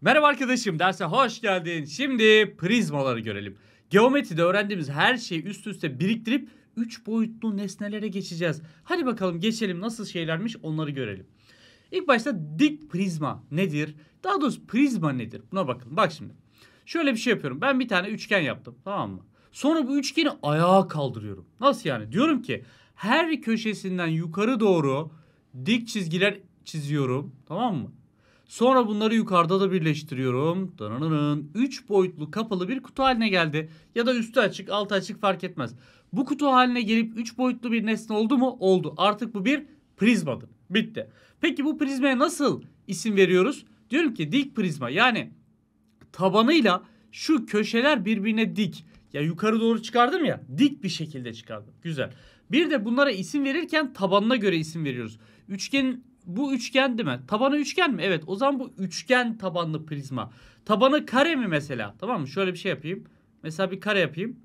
Merhaba arkadaşım, derse hoş geldin. Şimdi prizmaları görelim. Geometride öğrendiğimiz her şeyi üst üste biriktirip 3 boyutlu nesnelere geçeceğiz. Hadi bakalım geçelim nasıl şeylermiş onları görelim. İlk başta dik prizma nedir? Daha doğrusu prizma nedir? Buna bakın. Bak şimdi. Şöyle bir şey yapıyorum. Ben bir tane üçgen yaptım. Tamam mı? Sonra bu üçgeni ayağa kaldırıyorum. Nasıl yani? Diyorum ki her köşesinden yukarı doğru dik çizgiler çiziyorum. Tamam mı? Sonra bunları yukarıda da birleştiriyorum. Dananın 3 boyutlu kapalı bir kutu haline geldi. Ya da üstü açık altı açık fark etmez. Bu kutu haline gelip 3 boyutlu bir nesne oldu mu? Oldu. Artık bu bir prizmadır. Bitti. Peki bu prizmaya nasıl isim veriyoruz? Diyorum ki dik prizma. Yani tabanıyla şu köşeler birbirine dik. Ya yukarı doğru çıkardım ya dik bir şekilde çıkardım. Güzel. Bir de bunlara isim verirken tabanına göre isim veriyoruz. Üçgenin bu üçgen değil mi? Tabanı üçgen mi? Evet. O zaman bu üçgen tabanlı prizma. Tabanı kare mi mesela? Tamam mı? Şöyle bir şey yapayım. Mesela bir kare yapayım.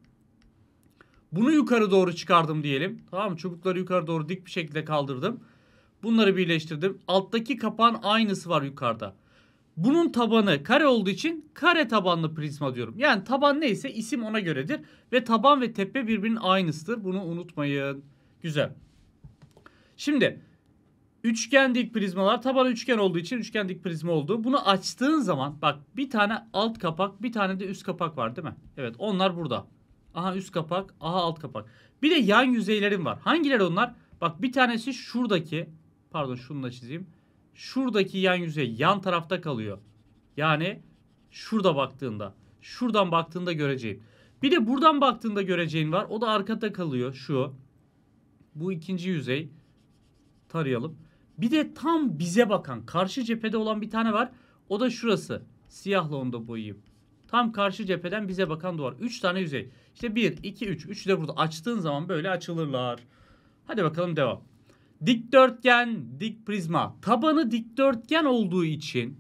Bunu yukarı doğru çıkardım diyelim. Tamam mı? Çubukları yukarı doğru dik bir şekilde kaldırdım. Bunları birleştirdim. Alttaki kapağın aynısı var yukarıda. Bunun tabanı kare olduğu için kare tabanlı prizma diyorum. Yani taban neyse isim ona göredir. Ve taban ve tepe birbirinin aynısıdır. Bunu unutmayın. Güzel. Şimdi üçgen dik prizmalar taban üçgen olduğu için üçgen dik prizma oldu. Bunu açtığın zaman bak bir tane alt kapak bir tane de üst kapak var değil mi? Evet onlar burada. Aha üst kapak aha alt kapak. Bir de yan yüzeylerim var. Hangileri onlar? Bak bir tanesi şuradaki pardon şunu da çizeyim. Şuradaki yan yüzey yan tarafta kalıyor. Yani şurada baktığında şuradan baktığında göreceğin. Bir de buradan baktığında göreceğin var. O da arkada kalıyor şu. Bu ikinci yüzey tarayalım. Bir de tam bize bakan karşı cephede olan bir tane var. O da şurası. Siyahla onu da boyayayım. Tam karşı cepheden bize bakan duvar. 3 tane yüzey. İşte 1, 2, 3. 3 de burada. Açtığın zaman böyle açılırlar. Hadi bakalım devam. Dikdörtgen, dik prizma. Tabanı dikdörtgen olduğu için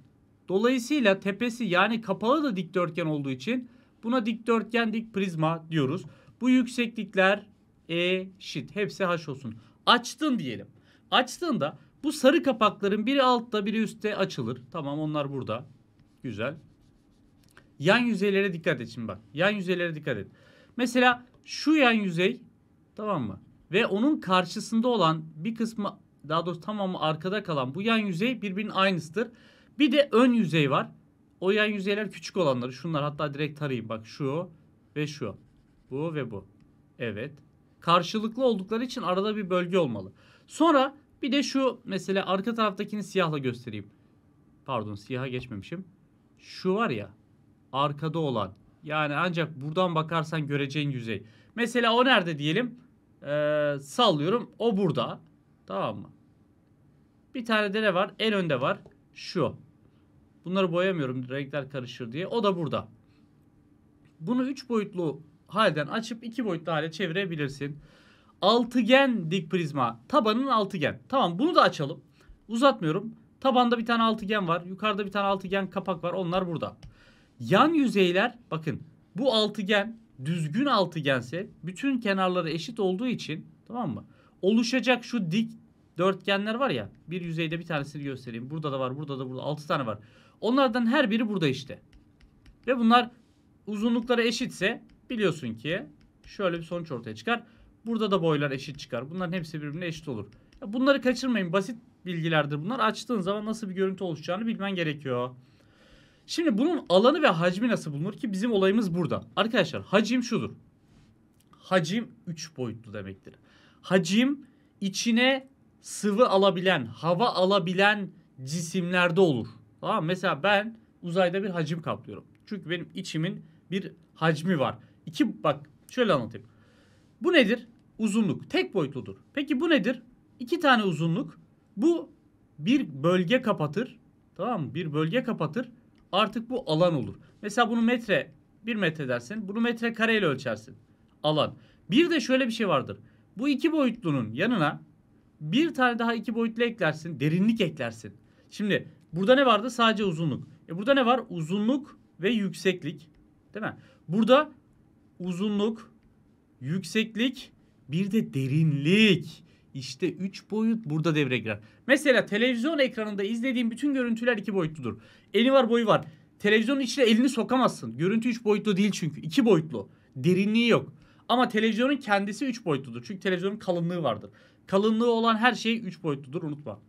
dolayısıyla tepesi yani kapalı da dikdörtgen olduğu için buna dikdörtgen, dik prizma diyoruz. Bu yükseklikler eşit. Hepsi haş olsun. Açtın diyelim. Açtığında bu sarı kapakların biri altta biri üstte açılır. Tamam onlar burada. Güzel. Yan yüzeylere dikkat et şimdi bak. Yan yüzeylere dikkat et. Mesela şu yan yüzey tamam mı? Ve onun karşısında olan bir kısmı daha doğrusu tamamı arkada kalan bu yan yüzey birbirinin aynısıdır. Bir de ön yüzey var. O yan yüzeyler küçük olanları. Şunlar hatta direkt tarayayım. Bak şu ve şu. Bu ve bu. Evet. Karşılıklı oldukları için arada bir bölge olmalı. Sonra bir de şu mesela arka taraftakini siyahla göstereyim. Pardon siyaha geçmemişim. Şu var ya arkada olan yani ancak buradan bakarsan göreceğin yüzey. Mesela o nerede diyelim? Ee, sallıyorum o burada. Tamam mı? Bir tane de ne var? En önde var. Şu. Bunları boyamıyorum renkler karışır diye. O da burada. Bunu 3 boyutlu halden açıp 2 boyutlu hale çevirebilirsin. Altıgen dik prizma. Tabanın altıgen. Tamam bunu da açalım. Uzatmıyorum. Tabanda bir tane altıgen var. Yukarıda bir tane altıgen kapak var. Onlar burada. Yan yüzeyler bakın bu altıgen düzgün altıgense bütün kenarları eşit olduğu için tamam mı? Oluşacak şu dik dörtgenler var ya bir yüzeyde bir tanesini göstereyim. Burada da var burada da burada 6 tane var. Onlardan her biri burada işte. Ve bunlar uzunlukları eşitse biliyorsun ki şöyle bir sonuç ortaya çıkar. Burada da boylar eşit çıkar. Bunların hepsi birbirine eşit olur. Bunları kaçırmayın. Basit bilgilerdir bunlar. Açtığın zaman nasıl bir görüntü oluşacağını bilmen gerekiyor. Şimdi bunun alanı ve hacmi nasıl bulunur ki bizim olayımız burada. Arkadaşlar hacim şudur. Hacim 3 boyutlu demektir. Hacim içine sıvı alabilen, hava alabilen cisimlerde olur. Tamam Mesela ben uzayda bir hacim kaplıyorum. Çünkü benim içimin bir hacmi var. İki bak şöyle anlatayım. Bu nedir? uzunluk tek boyutludur. Peki bu nedir? İki tane uzunluk. Bu bir bölge kapatır. Tamam mı? Bir bölge kapatır. Artık bu alan olur. Mesela bunu metre, bir metre dersin. Bunu metre kareyle ölçersin. Alan. Bir de şöyle bir şey vardır. Bu iki boyutlunun yanına bir tane daha iki boyutlu eklersin. Derinlik eklersin. Şimdi burada ne vardı? Sadece uzunluk. E burada ne var? Uzunluk ve yükseklik. Değil mi? Burada uzunluk, yükseklik bir de derinlik. İşte 3 boyut burada devreye girer. Mesela televizyon ekranında izlediğim bütün görüntüler 2 boyutludur. Eli var boyu var. Televizyonun içine elini sokamazsın. Görüntü 3 boyutlu değil çünkü. 2 boyutlu. Derinliği yok. Ama televizyonun kendisi 3 boyutludur. Çünkü televizyonun kalınlığı vardır. Kalınlığı olan her şey 3 boyutludur unutma.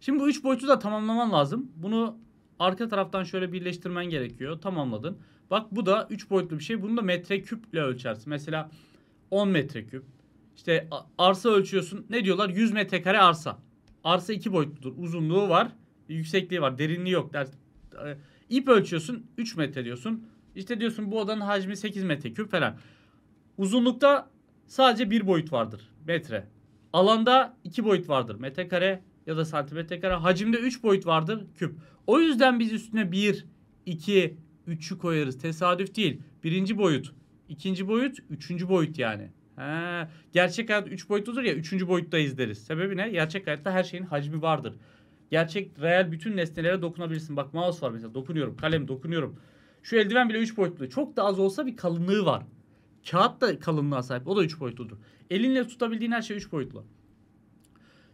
Şimdi bu 3 boyutu da tamamlaman lazım. Bunu arka taraftan şöyle birleştirmen gerekiyor. Tamamladın. Bak bu da 3 boyutlu bir şey. Bunu da metre metreküple ölçersin. Mesela 10 metreküp. İşte arsa ölçüyorsun. Ne diyorlar? 100 metrekare arsa. Arsa iki boyutludur. Uzunluğu var, yüksekliği var, derinliği yok. Der, e, İp ölçüyorsun 3 metre diyorsun. İşte diyorsun bu odanın hacmi 8 metreküp falan. Uzunlukta sadece bir boyut vardır. Metre. Alanda iki boyut vardır. Metrekare ya da santimetre kare. Hacimde 3 boyut vardır küp. O yüzden biz üstüne 1, 2, 3'ü koyarız. Tesadüf değil. Birinci boyut İkinci boyut, üçüncü boyut yani. Ha, gerçek hayat üç boyutludur ya, üçüncü boyutta izleriz. Sebebi ne? Gerçek hayatta her şeyin hacmi vardır. Gerçek, real bütün nesnelere dokunabilirsin. Bak mouse var mesela, dokunuyorum. Kalem dokunuyorum. Şu eldiven bile üç boyutlu. Çok da az olsa bir kalınlığı var. Kağıt da kalınlığa sahip. O da üç boyutludur. Elinle tutabildiğin her şey üç boyutlu.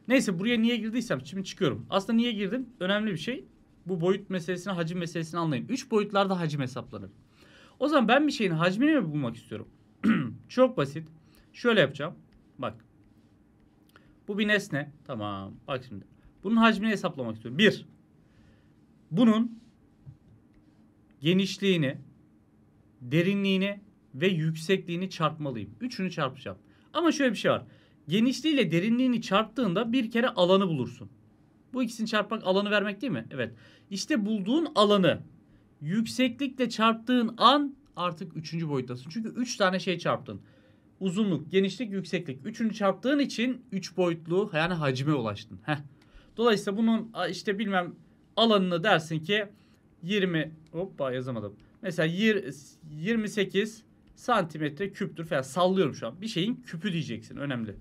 Neyse buraya niye girdiysem şimdi çıkıyorum. Aslında niye girdim? Önemli bir şey. Bu boyut meselesini, hacim meselesini anlayın. Üç boyutlarda hacim hesaplanır. O zaman ben bir şeyin hacmini mi bulmak istiyorum? Çok basit. Şöyle yapacağım. Bak. Bu bir nesne. Tamam. Bak şimdi. Bunun hacmini hesaplamak istiyorum. Bir. Bunun genişliğini, derinliğini ve yüksekliğini çarpmalıyım. Üçünü çarpacağım. Ama şöyle bir şey var. Genişliğiyle derinliğini çarptığında bir kere alanı bulursun. Bu ikisini çarpmak alanı vermek değil mi? Evet. İşte bulduğun alanı yükseklikle çarptığın an artık üçüncü boyuttasın. Çünkü üç tane şey çarptın. Uzunluk, genişlik, yükseklik. Üçünü çarptığın için üç boyutlu yani hacime ulaştın. Heh. Dolayısıyla bunun işte bilmem alanını dersin ki 20 hoppa yazamadım. Mesela 28 santimetre küptür falan sallıyorum şu an. Bir şeyin küpü diyeceksin önemli.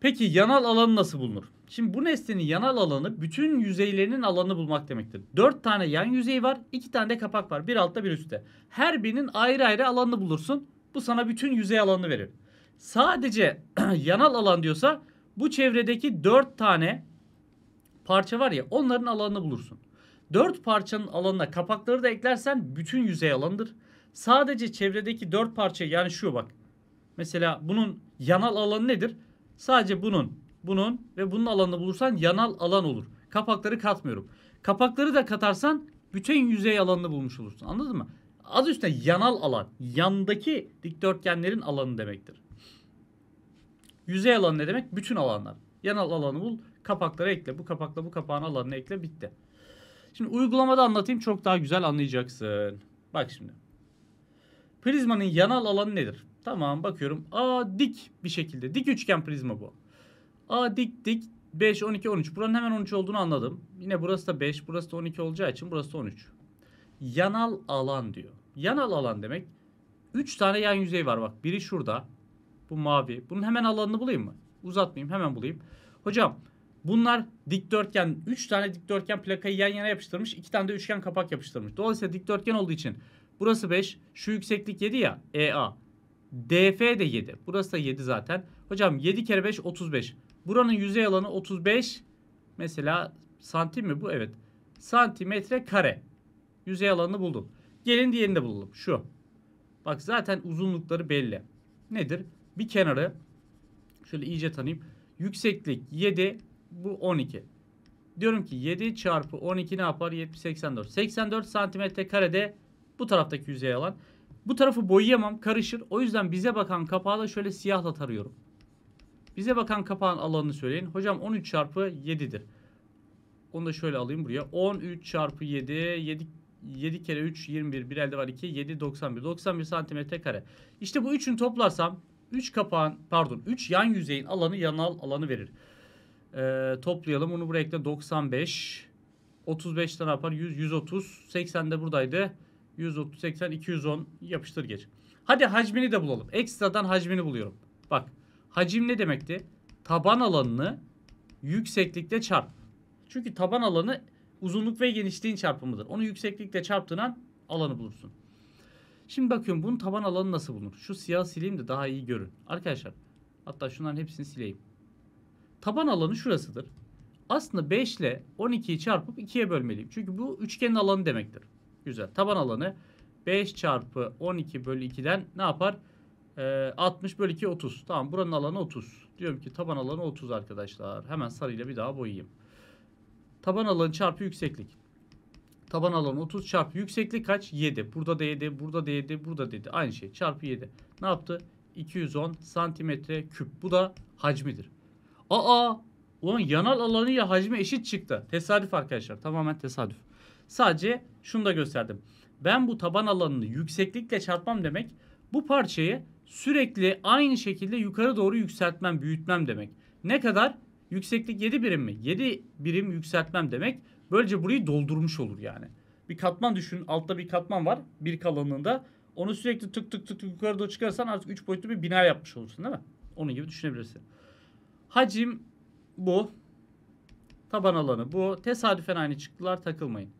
Peki yanal alanı nasıl bulunur? Şimdi bu nesnenin yanal alanı bütün yüzeylerinin alanı bulmak demektir. Dört tane yan yüzey var, iki tane de kapak var. Bir altta bir üstte. Her birinin ayrı ayrı alanını bulursun. Bu sana bütün yüzey alanını verir. Sadece yanal alan diyorsa bu çevredeki dört tane parça var ya onların alanını bulursun. Dört parçanın alanına kapakları da eklersen bütün yüzey alanıdır. Sadece çevredeki dört parça yani şu bak. Mesela bunun yanal alanı nedir? Sadece bunun bunun ve bunun alanını bulursan yanal alan olur. Kapakları katmıyorum. Kapakları da katarsan bütün yüzey alanını bulmuş olursun. Anladın mı? Az üstüne yanal alan, yandaki dikdörtgenlerin alanı demektir. Yüzey alanı ne demek? Bütün alanlar. Yanal alanı bul, kapakları ekle. Bu kapakla bu kapağın alanını ekle, bitti. Şimdi uygulamada anlatayım çok daha güzel anlayacaksın. Bak şimdi. Prizmanın yanal alanı nedir? Tamam bakıyorum. Aa dik bir şekilde. Dik üçgen prizma bu. A dik dik 5, 12, 13. Buranın hemen 13 olduğunu anladım. Yine burası da 5, burası da 12 olacağı için burası da 13. Yanal alan diyor. Yanal alan demek 3 tane yan yüzey var bak. Biri şurada. Bu mavi. Bunun hemen alanını bulayım mı? Uzatmayayım hemen bulayım. Hocam bunlar dikdörtgen. 3 tane dikdörtgen plakayı yan yana yapıştırmış. 2 tane de üçgen kapak yapıştırmış. Dolayısıyla dikdörtgen olduğu için burası 5. Şu yükseklik 7 ya. EA. DF de 7. Burası da 7 zaten. Hocam 7 kere 5 35. Buranın yüzey alanı 35 mesela santim mi bu? Evet. Santimetre kare. Yüzey alanını buldum. Gelin diğerini de bulalım. Şu. Bak zaten uzunlukları belli. Nedir? Bir kenarı şöyle iyice tanıyayım. Yükseklik 7 bu 12. Diyorum ki 7 çarpı 12 ne yapar? 70 84. 84 santimetre karede bu taraftaki yüzey alan. Bu tarafı boyayamam karışır. O yüzden bize bakan kapağı da şöyle siyahla tarıyorum. Bize bakan kapağın alanını söyleyin. Hocam 13 çarpı 7'dir. Onu da şöyle alayım buraya. 13 çarpı 7, 7 7 kere 3 21 bir elde var 2 7 91 91 santimetre kare. İşte bu üçünü toplarsam 3 kapağın pardon 3 yan yüzeyin alanı yanal alanı verir. Ee, toplayalım bunu buraya ekle 95 35 ne yapar 100 130 80 de buradaydı 130 80 210 yapıştır geç. Hadi hacmini de bulalım. Ekstradan hacmini buluyorum. Bak Hacim ne demekti? Taban alanını yükseklikle çarp. Çünkü taban alanı uzunluk ve genişliğin çarpımıdır. Onu yükseklikle çarptığın an alanı bulursun. Şimdi bakıyorum bunun taban alanı nasıl bulunur? Şu siyah sileyim de daha iyi görün. Arkadaşlar hatta şunların hepsini sileyim. Taban alanı şurasıdır. Aslında 5 ile 12'yi çarpıp 2'ye bölmeliyim. Çünkü bu üçgenin alanı demektir. Güzel. Taban alanı 5 çarpı 12 bölü 2'den ne yapar? 60 ee, bölü 2 30. Tamam buranın alanı 30. Diyorum ki taban alanı 30 arkadaşlar. Hemen sarıyla bir daha boyayayım. Taban alanı çarpı yükseklik. Taban alanı 30 çarpı yükseklik kaç? 7. Burada da 7, burada da 7, burada dedi. Aynı şey. Çarpı 7. Ne yaptı? 210 santimetre küp. Bu da hacmidir. Aa! Ulan yanal alanı ya hacmi eşit çıktı. Tesadüf arkadaşlar. Tamamen tesadüf. Sadece şunu da gösterdim. Ben bu taban alanını yükseklikle çarpmam demek bu parçayı sürekli aynı şekilde yukarı doğru yükseltmem, büyütmem demek. Ne kadar? Yükseklik 7 birim mi? 7 birim yükseltmem demek. Böylece burayı doldurmuş olur yani. Bir katman düşünün. Altta bir katman var. Bir kalınlığında. Onu sürekli tık tık tık tık yukarı doğru çıkarsan artık 3 boyutlu bir bina yapmış olursun değil mi? Onun gibi düşünebilirsin. Hacim bu. Taban alanı bu. Tesadüfen aynı çıktılar takılmayın.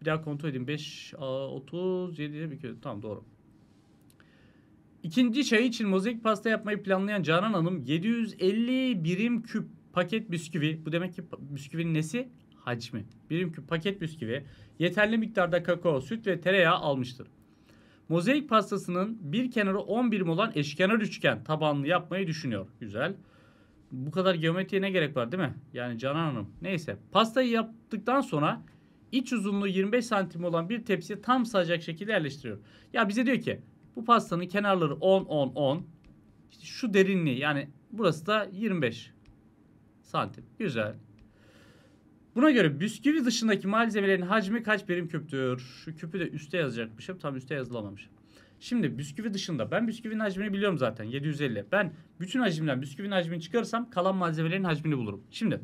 Bir daha kontrol edeyim. 5, 37 bir Tamam doğru. İkinci çay şey için mozaik pasta yapmayı planlayan Canan Hanım 750 birim küp paket bisküvi. Bu demek ki bisküvinin nesi? Hacmi. Birim küp paket bisküvi. Yeterli miktarda kakao, süt ve tereyağı almıştır. Mozaik pastasının bir kenarı 10 birim olan eşkenar üçgen tabanlı yapmayı düşünüyor. Güzel. Bu kadar geometriye ne gerek var değil mi? Yani Canan Hanım. Neyse. Pastayı yaptıktan sonra iç uzunluğu 25 santim olan bir tepsiye tam sığacak şekilde yerleştiriyor. Ya bize diyor ki bu pastanın kenarları 10, 10, 10. İşte şu derinliği yani burası da 25 santim. Güzel. Buna göre bisküvi dışındaki malzemelerin hacmi kaç birim küptür? Şu küpü de üste yazacakmışım. Tam üste yazılamamış. Şimdi bisküvi dışında ben bisküvinin hacmini biliyorum zaten 750. Ben bütün hacimden bisküvinin hacmini çıkarırsam kalan malzemelerin hacmini bulurum. Şimdi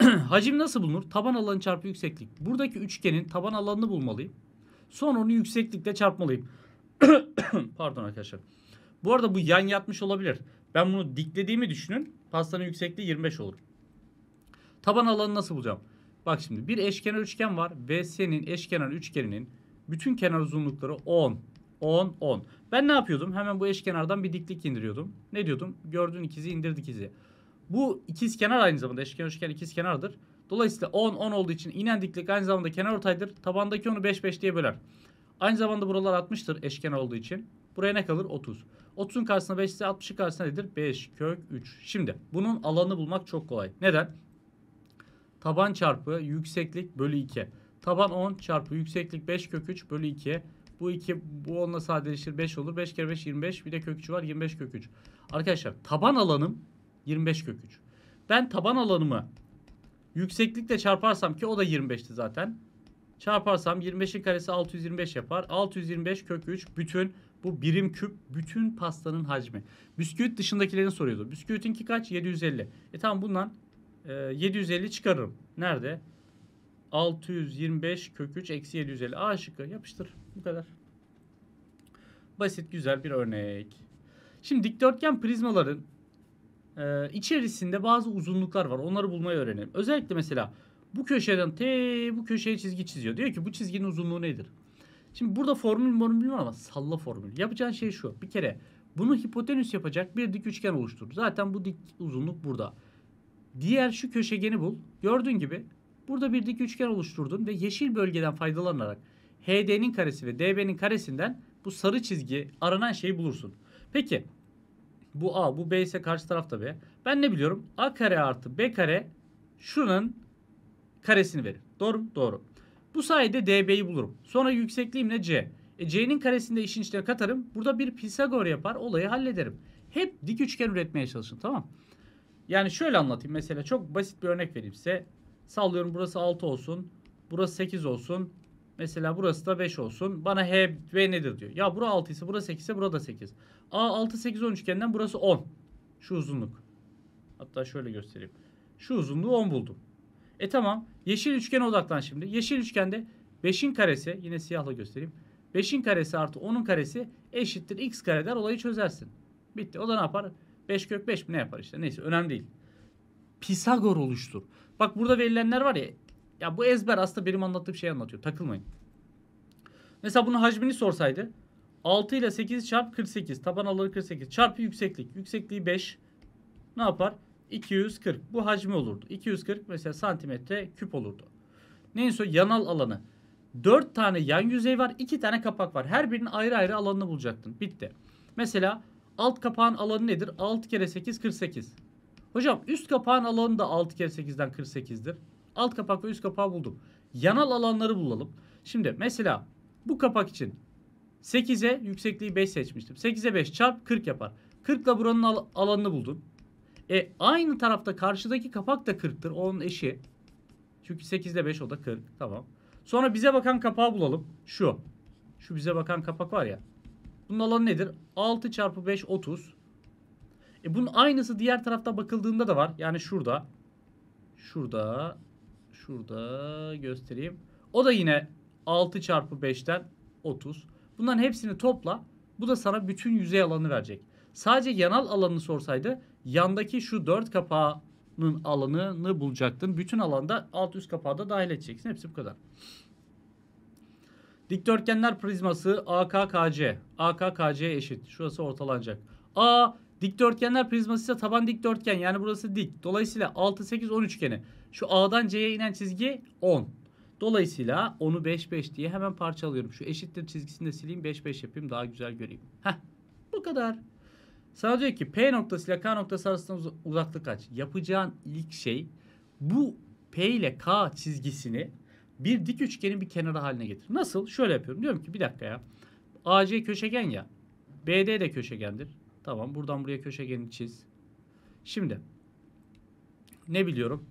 hacim nasıl bulunur? Taban alanı çarpı yükseklik. Buradaki üçgenin taban alanını bulmalıyım. Sonra onu yükseklikle çarpmalıyım. Pardon arkadaşlar. Bu arada bu yan yatmış olabilir. Ben bunu diklediğimi düşünün. Pastanın yüksekliği 25 olur. Taban alanı nasıl bulacağım? Bak şimdi bir eşkenar üçgen var. BC'nin eşkenar üçgeninin bütün kenar uzunlukları 10. 10, 10. Ben ne yapıyordum? Hemen bu eşkenardan bir diklik indiriyordum. Ne diyordum? Gördüğün ikizi indirdik izi. Bu ikiz kenar aynı zamanda eşkenar üçgen ikiz kenardır. Dolayısıyla 10, 10 olduğu için inen diklik aynı zamanda kenar ortaydır. Tabandaki onu 5, 5 diye böler. Aynı zamanda buralar 60'tır eşken olduğu için. Buraya ne kalır? 30. 30'un karşısına 5 ise 60'ın karşısına nedir? 5 kök 3. Şimdi bunun alanı bulmak çok kolay. Neden? Taban çarpı yükseklik bölü 2. Taban 10 çarpı yükseklik 5 kök 3 bölü 2. Bu 2 bu 10'la sadeleşir 5 olur. 5 kere 5 25. Bir de kök 3 var 25 kök 3. Arkadaşlar taban alanım 25 kök 3. Ben taban alanımı yükseklikle çarparsam ki o da 25'ti zaten. Çarparsam 25'in karesi 625 yapar. 625 kök 3 bütün bu birim küp bütün pastanın hacmi. Bisküvit dışındakilerini soruyordu. Bisküvitinki kaç? 750. E tamam bundan e, 750 çıkarırım. Nerede? 625 kök 3 eksi 750. A şıkkı yapıştır. Bu kadar. Basit güzel bir örnek. Şimdi dikdörtgen prizmaların e, içerisinde bazı uzunluklar var. Onları bulmayı öğrenelim. Özellikle mesela bu köşeden T bu köşeye çizgi çiziyor. Diyor ki bu çizginin uzunluğu nedir? Şimdi burada formül formül bilmiyorum ama salla formül. Yapacağın şey şu. Bir kere bunu hipotenüs yapacak bir dik üçgen oluştur. Zaten bu dik uzunluk burada. Diğer şu köşegeni bul. Gördüğün gibi burada bir dik üçgen oluşturdun ve yeşil bölgeden faydalanarak HD'nin karesi ve DB'nin karesinden bu sarı çizgi aranan şeyi bulursun. Peki bu A bu B ise karşı tarafta B. Ben ne biliyorum? A kare artı B kare şunun karesini verir. Doğru mu? Doğru. Bu sayede db'yi bulurum. Sonra yüksekliğimle c. E, c'nin karesini de işin içine katarım. Burada bir Pisagor yapar olayı hallederim. Hep dik üçgen üretmeye çalışın tamam Yani şöyle anlatayım mesela çok basit bir örnek vereyim size. Sallıyorum burası 6 olsun. Burası 8 olsun. Mesela burası da 5 olsun. Bana H ve nedir diyor. Ya burası 6 ise burası 8 ise burada 8. A 6 8 10 üçgeninden burası 10. Şu uzunluk. Hatta şöyle göstereyim. Şu uzunluğu 10 buldum. E tamam. Yeşil üçgene odaklan şimdi. Yeşil üçgende 5'in karesi yine siyahla göstereyim. 5'in karesi artı 10'un karesi eşittir x kare der olayı çözersin. Bitti. O da ne yapar? 5 kök 5 mi ne yapar işte? Neyse önemli değil. Pisagor oluştur. Bak burada verilenler var ya. Ya bu ezber aslında benim anlattığım şeyi anlatıyor. Takılmayın. Mesela bunun hacmini sorsaydı. 6 ile 8 çarp 48. Taban alanı 48. Çarpı yükseklik. Yüksekliği 5. Ne yapar? 240 bu hacmi olurdu. 240 mesela santimetre küp olurdu. Neyse yanal alanı. 4 tane yan yüzey var, 2 tane kapak var. Her birinin ayrı ayrı alanını bulacaktın. Bitti. Mesela alt kapağın alanı nedir? 6 kere 8 48. Hocam üst kapağın alanı da 6 kere 8'den 48'dir. Alt kapak ve üst kapağı buldum. Yanal alanları bulalım. Şimdi mesela bu kapak için 8'e yüksekliği 5 seçmiştim. 8'e 5 çarp 40 yapar. 40 ile buranın al alanını buldum. E aynı tarafta karşıdaki kapak da 40'tır. Onun eşi. Çünkü 8 ile 5 o da 40. Tamam. Sonra bize bakan kapağı bulalım. Şu. Şu bize bakan kapak var ya. Bunun alanı nedir? 6 çarpı 5 30. E bunun aynısı diğer tarafta bakıldığında da var. Yani şurada. Şurada. Şurada göstereyim. O da yine 6 çarpı 5'ten 30. Bunların hepsini topla. Bu da sana bütün yüzey alanı verecek. Sadece yanal alanını sorsaydı yandaki şu 4 kapağının alanını bulacaktın. Bütün alanda alt üst kapağı da dahil edeceksin. Hepsi bu kadar. Dikdörtgenler prizması AKKC. AKKC eşit. Şurası ortalanacak. A Dikdörtgenler prizması ise taban dikdörtgen. Yani burası dik. Dolayısıyla 6, 8, 10 üçgeni. Şu A'dan C'ye inen çizgi 10. Dolayısıyla onu 5, 5 diye hemen parçalıyorum. Şu eşittir çizgisini de sileyim. 5, 5 yapayım. Daha güzel göreyim. Heh. Bu kadar. Sana diyor ki P noktasıyla K noktası arasında uzaklık kaç? Yapacağın ilk şey bu P ile K çizgisini bir dik üçgenin bir kenarı haline getir. Nasıl? Şöyle yapıyorum. Diyorum ki bir dakika ya. AC köşegen ya. BD de köşegendir. Tamam buradan buraya köşegeni çiz. Şimdi ne biliyorum?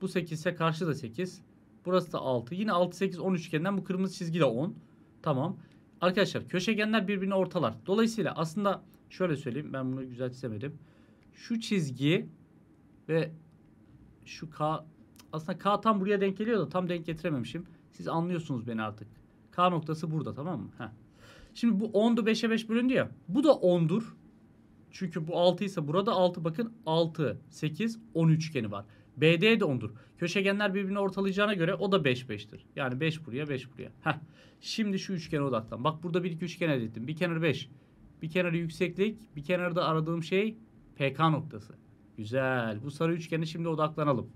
Bu 8 ise karşı da 8. Burası da 6. Yine 6, 8, 10 üçgenden bu kırmızı çizgi de 10. Tamam. Arkadaşlar köşegenler birbirini ortalar. Dolayısıyla aslında şöyle söyleyeyim ben bunu güzel çizemedim. Şu çizgi ve şu K aslında K tam buraya denk geliyor da tam denk getirememişim. Siz anlıyorsunuz beni artık. K noktası burada tamam mı? Heh. Şimdi bu 10'du 5'e 5 bölündü ya. Bu da 10'dur. Çünkü bu 6 ise burada 6 bakın 6, 8, 10 üçgeni var. BD de 10'dur. Köşegenler birbirini ortalayacağına göre o da 5, 5'tir. Yani 5 buraya 5 buraya. Heh. Şimdi şu üçgene odaklan. Bak burada bir iki üçgen elde ettim. Bir kenar 5. Bir kenarı yükseklik, bir kenarı da aradığım şey PK noktası. Güzel. Bu sarı üçgene şimdi odaklanalım.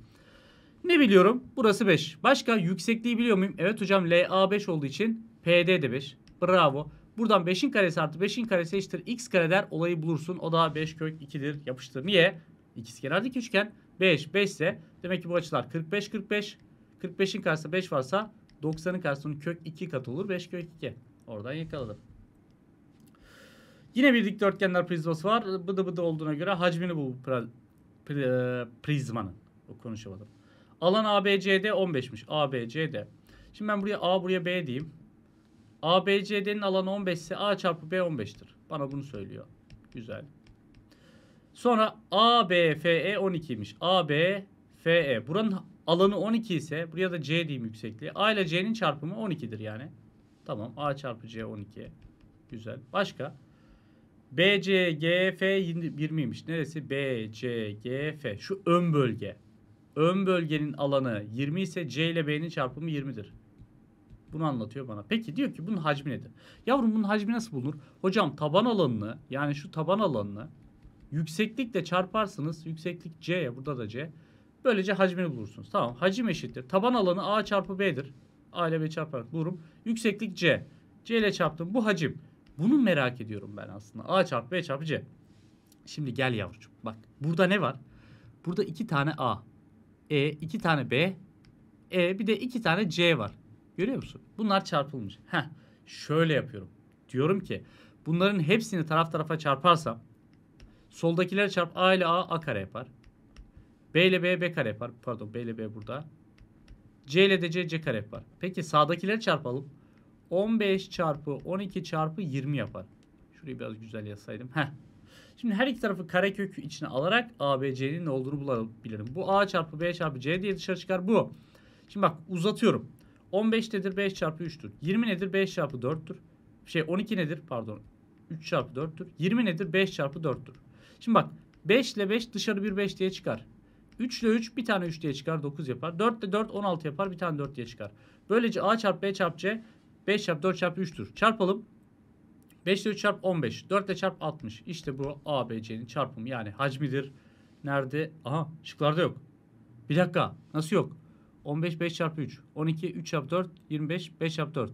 Ne biliyorum? Burası 5. Başka yüksekliği biliyor muyum? Evet hocam LA 5 olduğu için PD de 5. Bravo. Buradan 5'in karesi artı 5'in karesi eşittir x kare der olayı bulursun. O da 5 kök 2'dir yapıştır. Niye? İkizkenar dik üçgen 5 5 ise demek ki bu açılar 45 45. 45'in karşısında 5 varsa 90'ın karşısının kök 2 katı olur. 5 kök 2. Oradan yakaladım. Yine bir dikdörtgenler prizması var. Bıdı bıdı olduğuna göre hacmini bu pra- pri- e, prizmanın. O konuşamadım. Alan ABCD 15'miş. ABCD. Şimdi ben buraya A buraya B diyeyim. ABCD'nin alanı 15 ise A çarpı B 15'tir. Bana bunu söylüyor. Güzel. Sonra ABFE 12'ymiş. ABFE. Buranın alanı 12 ise buraya da C diyeyim yüksekliği. A ile C'nin çarpımı 12'dir yani. Tamam. A çarpı C 12. Güzel. Başka? B C G F BCGF 20'ymiş. Neresi? B C G F? Şu ön bölge. Ön bölgenin alanı 20 ise C ile B'nin çarpımı 20'dir. Bunu anlatıyor bana. Peki diyor ki bunun hacmi nedir? Yavrum bunun hacmi nasıl bulunur? Hocam taban alanını yani şu taban alanını yükseklikle çarparsınız. Yükseklik C ya burada da C. Böylece hacmini bulursunuz. Tamam hacim eşittir. Taban alanı A çarpı B'dir. A ile B çarparak bulurum. Yükseklik C. C ile çarptım. Bu hacim. Bunu merak ediyorum ben aslında. A çarpı B çarpı C. Şimdi gel yavrucuğum. Bak burada ne var? Burada iki tane A. E iki tane B. E bir de iki tane C var. Görüyor musun? Bunlar çarpılmış. Heh. Şöyle yapıyorum. Diyorum ki bunların hepsini taraf tarafa çarparsam soldakileri çarp A ile A A kare yapar. B ile B B kare yapar. Pardon B ile B burada. C ile de C C kare yapar. Peki sağdakileri çarpalım. 15 çarpı 12 çarpı 20 yapar. Şurayı biraz güzel yazsaydım. Heh. Şimdi her iki tarafı karekök içine alarak ABC'nin ne olduğunu bulabilirim. Bu A çarpı B çarpı C diye dışarı çıkar bu. Şimdi bak uzatıyorum. 15 nedir? 5 çarpı 3'tür. 20 nedir? 5 çarpı 4'tür. Şey 12 nedir? Pardon. 3 çarpı 4'tür. 20 nedir? 5 çarpı 4'tür. Şimdi bak 5 ile 5 dışarı bir 5 diye çıkar. 3 ile 3 bir tane 3 diye çıkar 9 yapar. 4 ile 4 16 yapar bir tane 4 diye çıkar. Böylece A çarpı B çarpı C 5 çarp 4 çarp 3'tür. Çarpalım. 5 ile 3 çarp 15. 4 ile çarp 60. İşte bu ABC'nin çarpımı yani hacmidir. Nerede? Aha şıklarda yok. Bir dakika. Nasıl yok? 15 5 çarpı 3. 12 3 çarpı 4 25 5 çarpı 4.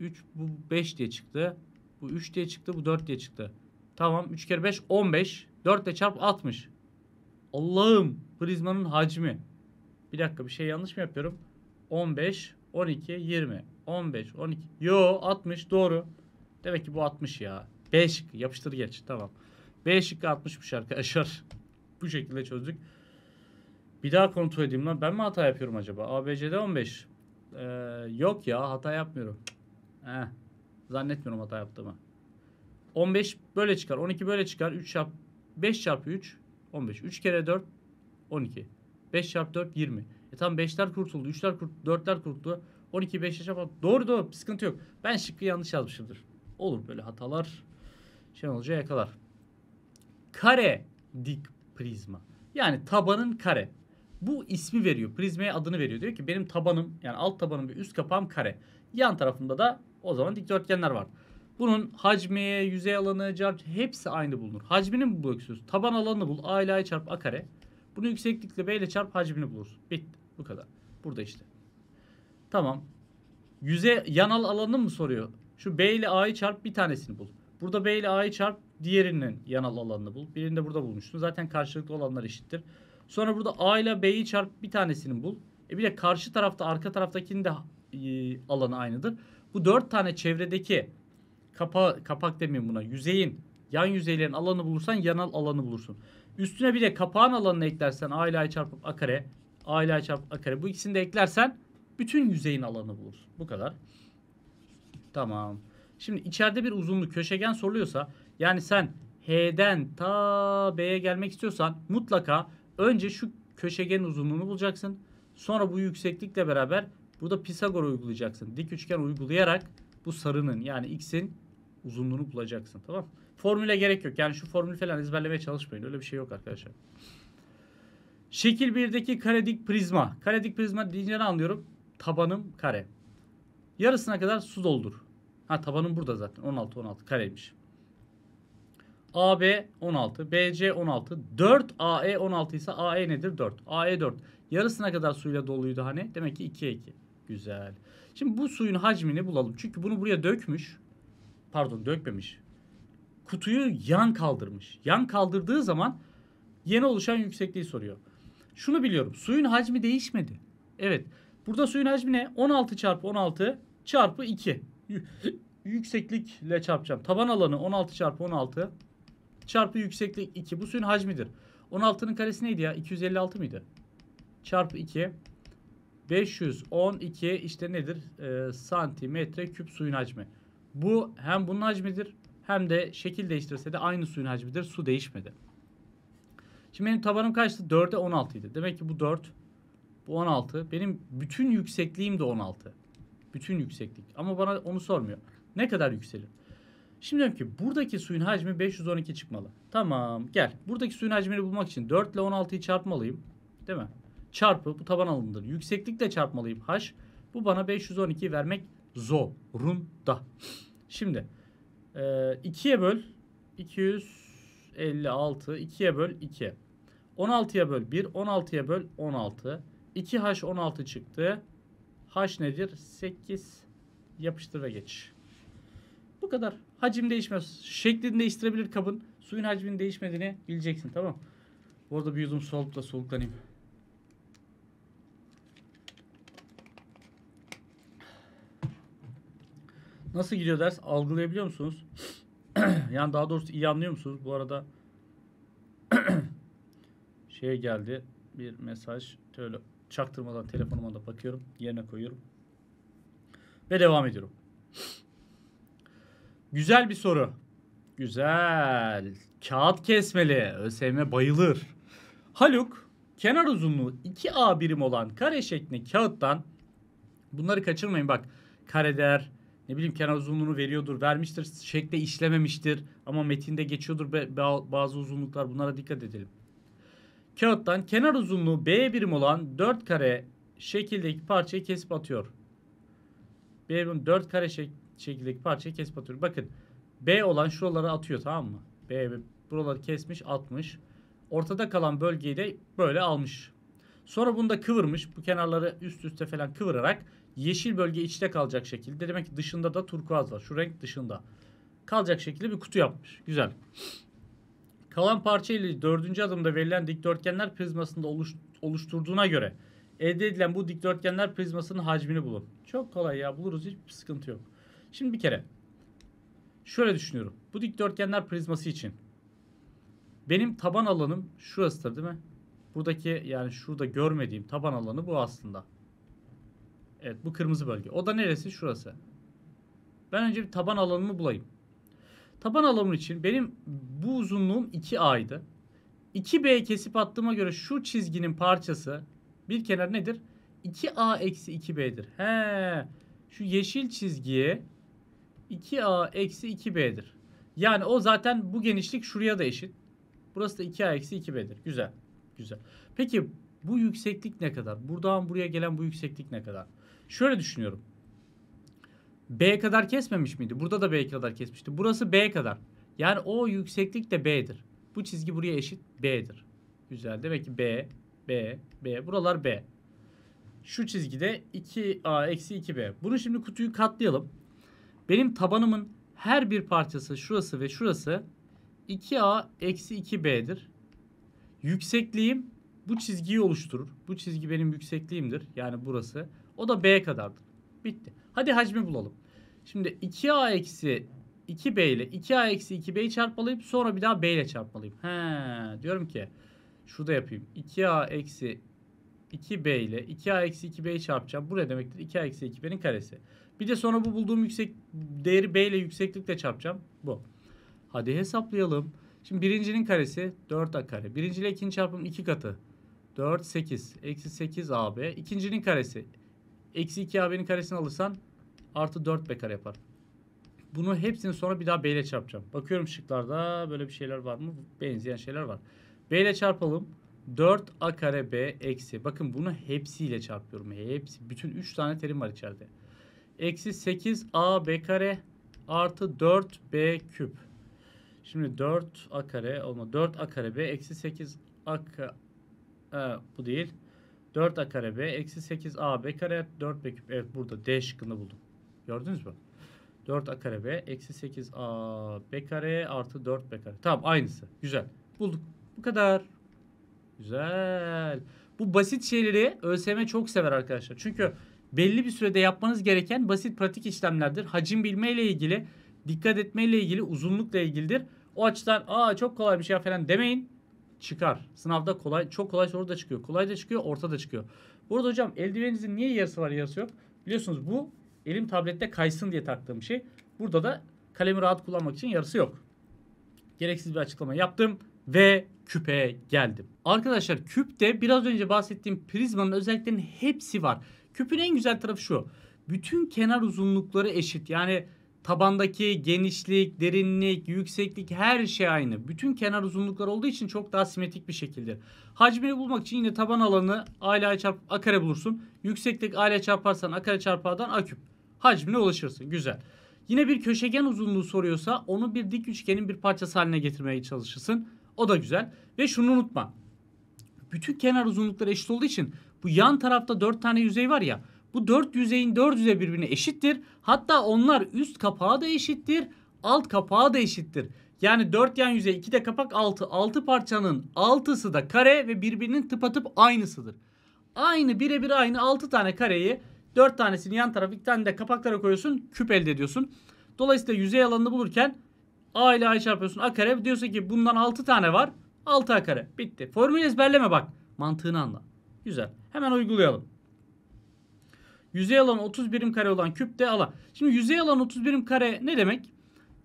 3 bu 5 diye çıktı. Bu 3 diye çıktı. Bu 4 diye çıktı. Tamam 3 kere 5 15. 4 ile çarp 60. Allah'ım prizmanın hacmi. Bir dakika bir şey yanlış mı yapıyorum? 15 12 20. 15, 12. Yo 60 doğru. Demek ki bu 60 ya. B yapıştır geç. Tamam. B şıkkı 60'mış arkadaşlar. bu şekilde çözdük. Bir daha kontrol edeyim lan. Ben mi hata yapıyorum acaba? ABC'de 15. Ee, yok ya hata yapmıyorum. Heh. Zannetmiyorum hata yaptığımı. 15 böyle çıkar. 12 böyle çıkar. 3 çarp 5 çarpı 3 15. 3 kere 4 12. 5 çarpı 4 20. E tam 5'ler kurtuldu. 3'ler kurtuldu. 4'ler kurtuldu. 12 5 yaşa falan. Doğru doğru sıkıntı yok. Ben şıkkı yanlış yazmışımdır. Olur böyle hatalar. Şenol Hoca yakalar. Kare dik prizma. Yani tabanın kare. Bu ismi veriyor. Prizmaya adını veriyor. Diyor ki benim tabanım yani alt tabanım ve üst kapağım kare. Yan tarafımda da o zaman dikdörtgenler var. Bunun hacmi, yüzey alanı, çarp, hepsi aynı bulunur. Hacmini mi buluyorsunuz? Taban alanını bul. A ile A çarp A kare. Bunu yükseklikle B ile çarp hacmini bulursun. Bitti. Bu kadar. Burada işte. Tamam. Yüze yanal alanı mı soruyor? Şu B ile A'yı çarp bir tanesini bul. Burada B ile A'yı çarp diğerinin yanal alanını bul. Birini de burada bulmuştun. Zaten karşılıklı olanlar eşittir. Sonra burada A ile B'yi çarp bir tanesini bul. E bir de karşı tarafta arka taraftakinin de e, alanı aynıdır. Bu dört tane çevredeki kapa, kapak demeyeyim buna yüzeyin yan yüzeylerin alanı bulursan yanal alanı bulursun. Üstüne bir de kapağın alanını eklersen A ile A çarpıp A kare A ile A çarpıp A kare bu ikisini de eklersen bütün yüzeyin alanı bulur. Bu kadar. Tamam. Şimdi içeride bir uzunluk köşegen soruluyorsa yani sen H'den ta B'ye gelmek istiyorsan mutlaka önce şu köşegenin uzunluğunu bulacaksın. Sonra bu yükseklikle beraber bu da Pisagor uygulayacaksın. Dik üçgen uygulayarak bu sarının yani x'in uzunluğunu bulacaksın. Tamam Formüle gerek yok. Yani şu formülü falan ezberlemeye çalışmayın. Öyle bir şey yok arkadaşlar. Şekil 1'deki karedik prizma. Karedik prizma deyince ne anlıyorum? tabanım kare. Yarısına kadar su doldur. Ha tabanım burada zaten. 16 16 kareymiş. AB 16, BC 16, 4 AE 16 ise AE nedir? 4. AE 4. Yarısına kadar suyla doluydu hani. Demek ki 2, 2. Güzel. Şimdi bu suyun hacmini bulalım. Çünkü bunu buraya dökmüş. Pardon dökmemiş. Kutuyu yan kaldırmış. Yan kaldırdığı zaman yeni oluşan yüksekliği soruyor. Şunu biliyorum. Suyun hacmi değişmedi. Evet. Burada suyun hacmi ne? 16 çarpı 16 çarpı 2. Yükseklikle çarpacağım. Taban alanı 16 çarpı 16 çarpı yükseklik 2. Bu suyun hacmidir. 16'nın karesi neydi ya? 256 mıydı? Çarpı 2. 512 işte nedir? E, santimetre küp suyun hacmi. Bu hem bunun hacmidir hem de şekil değiştirse de aynı suyun hacmidir. Su değişmedi. Şimdi benim tabanım kaçtı? 4'e 16 idi. Demek ki bu 4 bu 16. Benim bütün yüksekliğim de 16. Bütün yükseklik. Ama bana onu sormuyor. Ne kadar yükselir? Şimdi diyorum ki buradaki suyun hacmi 512 çıkmalı. Tamam gel. Buradaki suyun hacmini bulmak için 4 ile 16'yı çarpmalıyım. Değil mi? Çarpı bu taban alındır. Yükseklikle çarpmalıyım h. Bu bana 512 vermek zorunda. Şimdi e, 2'ye böl 256 2'ye böl 2. 16'ya böl 1 16'ya böl 16. 2H 16 çıktı. H nedir? 8 yapıştır ve geç. Bu kadar. Hacim değişmez. Şeklini değiştirebilir kabın. Suyun hacmin değişmediğini bileceksin tamam. Bu arada bir yudum su alıp da soluklanayım. Nasıl gidiyor ders? Algılayabiliyor musunuz? yani daha doğrusu iyi anlıyor musunuz? Bu arada şeye geldi bir mesaj. Şöyle çaktırmadan telefonuma da bakıyorum. Yerine koyuyorum. Ve devam ediyorum. Güzel bir soru. Güzel. Kağıt kesmeli. ÖSYM bayılır. Haluk kenar uzunluğu 2A birim olan kare şeklinde kağıttan bunları kaçırmayın bak kareder ne bileyim kenar uzunluğunu veriyordur vermiştir şekle işlememiştir ama metinde geçiyordur bazı uzunluklar bunlara dikkat edelim. Kağıttan kenar uzunluğu B birim olan 4 kare şekildeki parçayı kesip atıyor. B birim 4 kare şek şekildeki parçayı kesip atıyor. Bakın B olan şuraları atıyor tamam mı? B buraları kesmiş atmış. Ortada kalan bölgeyi de böyle almış. Sonra bunu da kıvırmış. Bu kenarları üst üste falan kıvırarak yeşil bölge içte kalacak şekilde. Demek ki dışında da turkuaz var. Şu renk dışında. Kalacak şekilde bir kutu yapmış. Güzel. Kalan parça ile dördüncü adımda verilen dikdörtgenler prizmasında oluş, oluşturduğuna göre elde edilen bu dikdörtgenler prizmasının hacmini bulun. Çok kolay ya buluruz hiçbir sıkıntı yok. Şimdi bir kere şöyle düşünüyorum. Bu dikdörtgenler prizması için benim taban alanım şurasıdır değil mi? Buradaki yani şurada görmediğim taban alanı bu aslında. Evet bu kırmızı bölge. O da neresi? Şurası. Ben önce bir taban alanımı bulayım. Taban alanım için benim bu uzunluğum 2A'ydı. 2B kesip attığıma göre şu çizginin parçası bir kenar nedir? 2A eksi 2B'dir. He, şu yeşil çizgiye 2A eksi 2B'dir. Yani o zaten bu genişlik şuraya da eşit. Burası da 2A eksi 2B'dir. Güzel. Güzel. Peki bu yükseklik ne kadar? Buradan buraya gelen bu yükseklik ne kadar? Şöyle düşünüyorum. B kadar kesmemiş miydi? Burada da B kadar kesmişti. Burası B kadar. Yani o yükseklik de B'dir. Bu çizgi buraya eşit B'dir. Güzel. Demek ki B, B, B. Buralar B. Şu çizgide 2A eksi 2B. Bunu şimdi kutuyu katlayalım. Benim tabanımın her bir parçası şurası ve şurası 2A eksi 2B'dir. Yüksekliğim bu çizgiyi oluşturur. Bu çizgi benim yüksekliğimdir. Yani burası. O da B kadardır. Bitti. Hadi hacmi bulalım. Şimdi 2a eksi 2b ile 2a eksi 2b'yi çarpmalıyım. Sonra bir daha b ile çarpmalıyım. He, diyorum ki şurada yapayım. 2a eksi 2b ile 2a eksi 2b'yi çarpacağım. Bu ne demektir? 2a eksi 2b'nin karesi. Bir de sonra bu bulduğum yüksek değeri b ile yükseklikle çarpacağım. Bu. Hadi hesaplayalım. Şimdi birincinin karesi 4a kare. Birinci ile ikinci çarpım 2 katı. 4, 8. Eksi 8 ab. İkincinin karesi. Eksi 2 ab'nin karesini alırsan artı 4 b kare yapar. Bunu hepsini sonra bir daha b ile çarpacağım. Bakıyorum şıklarda böyle bir şeyler var mı? Benzeyen şeyler var. b ile çarpalım. 4 a kare b eksi. Bakın bunu hepsiyle çarpıyorum. Hepsi. Bütün 3 tane terim var içeride. Eksi 8 a b kare artı 4 b küp. Şimdi 4 a kare olma 4 a kare b eksi 8 a e, bu değil. 4 a kare b eksi 8 a b kare 4 b küp. Evet burada D şıkkını buldum. Gördünüz mü? 4a kare b eksi 8a b kare artı 4 b kare. Tamam aynısı. Güzel. Bulduk. Bu kadar. Güzel. Bu basit şeyleri ÖSYM çok sever arkadaşlar. Çünkü belli bir sürede yapmanız gereken basit pratik işlemlerdir. Hacim bilmeyle ilgili, dikkat etmeyle ilgili, uzunlukla ilgilidir. O açıdan aa çok kolay bir şey falan demeyin. Çıkar. Sınavda kolay, çok kolay soru da çıkıyor. Kolay da çıkıyor, orta da çıkıyor. Burada hocam eldivenizin niye yarısı var yarısı yok? Biliyorsunuz bu Elim tablette kaysın diye taktığım şey. Burada da kalemi rahat kullanmak için yarısı yok. Gereksiz bir açıklama yaptım ve küpe geldim. Arkadaşlar küpte biraz önce bahsettiğim prizmanın özelliklerinin hepsi var. Küpün en güzel tarafı şu. Bütün kenar uzunlukları eşit. Yani tabandaki genişlik, derinlik, yükseklik her şey aynı. Bütün kenar uzunlukları olduğu için çok daha simetrik bir şekildir. Hacmini bulmak için yine taban alanı a çarp a kare bulursun. Yükseklik a çarparsan a kare çarpı a'dan a küp hacmine ulaşırsın. Güzel. Yine bir köşegen uzunluğu soruyorsa onu bir dik üçgenin bir parçası haline getirmeye çalışırsın. O da güzel. Ve şunu unutma. Bütün kenar uzunlukları eşit olduğu için bu yan tarafta dört tane yüzey var ya. Bu dört yüzeyin dört yüzey birbirine eşittir. Hatta onlar üst kapağı da eşittir. Alt kapağı da eşittir. Yani dört yan yüzey iki de kapak altı, altı parçanın altısı da kare ve birbirinin tıpatıp aynısıdır. Aynı birebir aynı altı tane kareyi 4 tanesini yan tarafa 2 tane de kapaklara koyuyorsun. Küp elde ediyorsun. Dolayısıyla yüzey alanını bulurken A ile A çarpıyorsun A kare. diyorsa ki bundan 6 tane var. 6 A kare. Bitti. Formülü ezberleme bak. Mantığını anla. Güzel. Hemen uygulayalım. Yüzey alanı 30 birim kare olan küp de alan. Şimdi yüzey alanı 30 birim kare ne demek?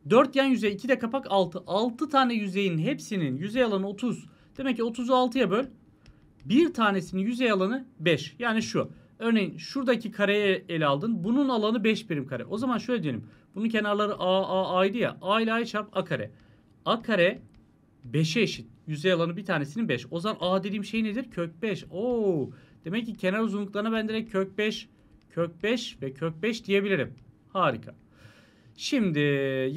4 yan yüzey 2 de kapak 6. 6 tane yüzeyin hepsinin yüzey alanı 30. Demek ki 30'u 6'ya böl. Bir tanesinin yüzey alanı 5. Yani şu. Örneğin şuradaki kareye el aldın. Bunun alanı 5 birim kare. O zaman şöyle diyelim. Bunun kenarları a, a, a'ydı ya. a ile a çarp a kare. a kare 5'e eşit. Yüzey alanı bir tanesinin 5. O zaman a dediğim şey nedir? Kök 5. Oo. Demek ki kenar uzunluklarına ben direkt kök 5, kök 5 ve kök 5 diyebilirim. Harika. Şimdi